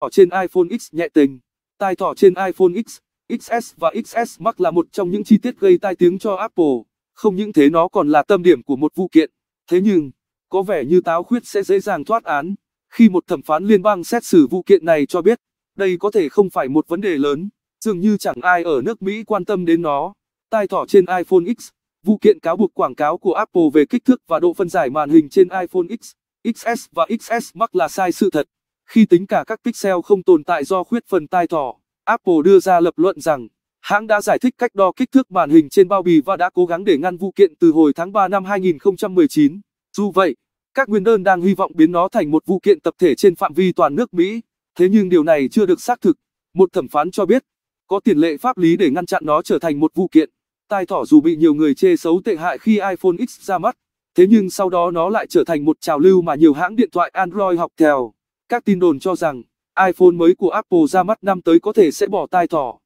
thỏ trên iPhone X nhẹ tình. Tai thỏ trên iPhone X, XS và XS Max là một trong những chi tiết gây tai tiếng cho Apple. Không những thế nó còn là tâm điểm của một vụ kiện. Thế nhưng, có vẻ như táo khuyết sẽ dễ dàng thoát án. Khi một thẩm phán liên bang xét xử vụ kiện này cho biết, đây có thể không phải một vấn đề lớn, dường như chẳng ai ở nước Mỹ quan tâm đến nó. Tai thỏ trên iPhone X, vụ kiện cáo buộc quảng cáo của Apple về kích thước và độ phân giải màn hình trên iPhone X, XS và XS Max là sai sự thật. Khi tính cả các pixel không tồn tại do khuyết phần tai thỏ, Apple đưa ra lập luận rằng hãng đã giải thích cách đo kích thước màn hình trên bao bì và đã cố gắng để ngăn vụ kiện từ hồi tháng 3 năm 2019. Dù vậy, các nguyên đơn đang hy vọng biến nó thành một vụ kiện tập thể trên phạm vi toàn nước Mỹ, thế nhưng điều này chưa được xác thực. Một thẩm phán cho biết, có tiền lệ pháp lý để ngăn chặn nó trở thành một vụ kiện. Tai thỏ dù bị nhiều người chê xấu tệ hại khi iPhone X ra mắt, thế nhưng sau đó nó lại trở thành một trào lưu mà nhiều hãng điện thoại Android học theo. Các tin đồn cho rằng, iPhone mới của Apple ra mắt năm tới có thể sẽ bỏ tai thỏ.